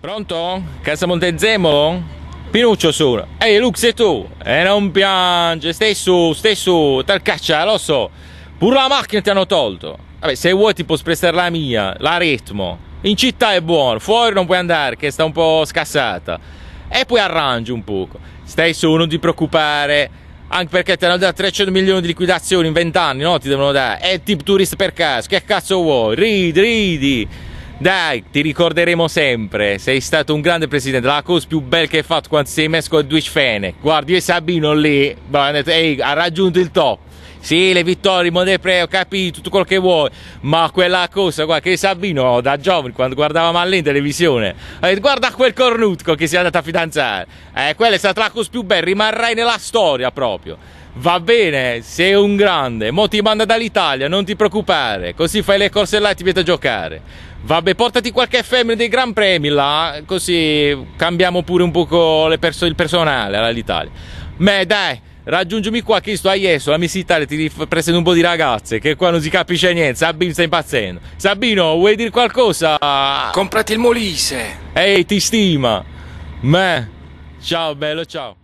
Pronto? Casa Montezemolo? Pinuccio sono. Ehi Lux sei tu? E eh, non piange, stai su, stai su, caccia, lo so. Pure la macchina ti hanno tolto. Vabbè, se vuoi ti posso prestare la mia, la ritmo. In città è buono, fuori non puoi andare che sta un po' scassata. E poi arrangi un poco. Stai su, non ti preoccupare. Anche perché ti hanno dato 300 milioni di liquidazioni in 20 anni, no? Ti devono dare. E tipo turista per caso, che cazzo vuoi? Ridi, ridi. Dai, ti ricorderemo sempre, sei stato un grande presidente, la cosa più bella che hai fatto quando sei messo con due sfene. Guardi, io e Sabino lì, ehi, ha raggiunto il top. Sì, le vittorie, ho capito, tutto quello che vuoi, ma quella cosa qua che Sabino da giovane, quando guardavamo lì in televisione, ha detto guarda quel cornutco che si è andato a fidanzare, eh, quella è stata la cosa più bella, rimarrai nella storia proprio. Va bene, sei un grande, mo ti manda dall'Italia, non ti preoccupare, così fai le corse là e ti vieta a giocare. Vabbè, portati qualche femmina dei Gran Premi là, così cambiamo pure un po' perso- il personale all'Italia. Ma dai, raggiungimi qua che sto a Ieso, la Miss Italia ti presento un po' di ragazze che qua non si capisce niente, Sabino sta impazzendo. Sabino, vuoi dire qualcosa? Comprati il Molise. Ehi, ti stima. Ma ciao bello, ciao.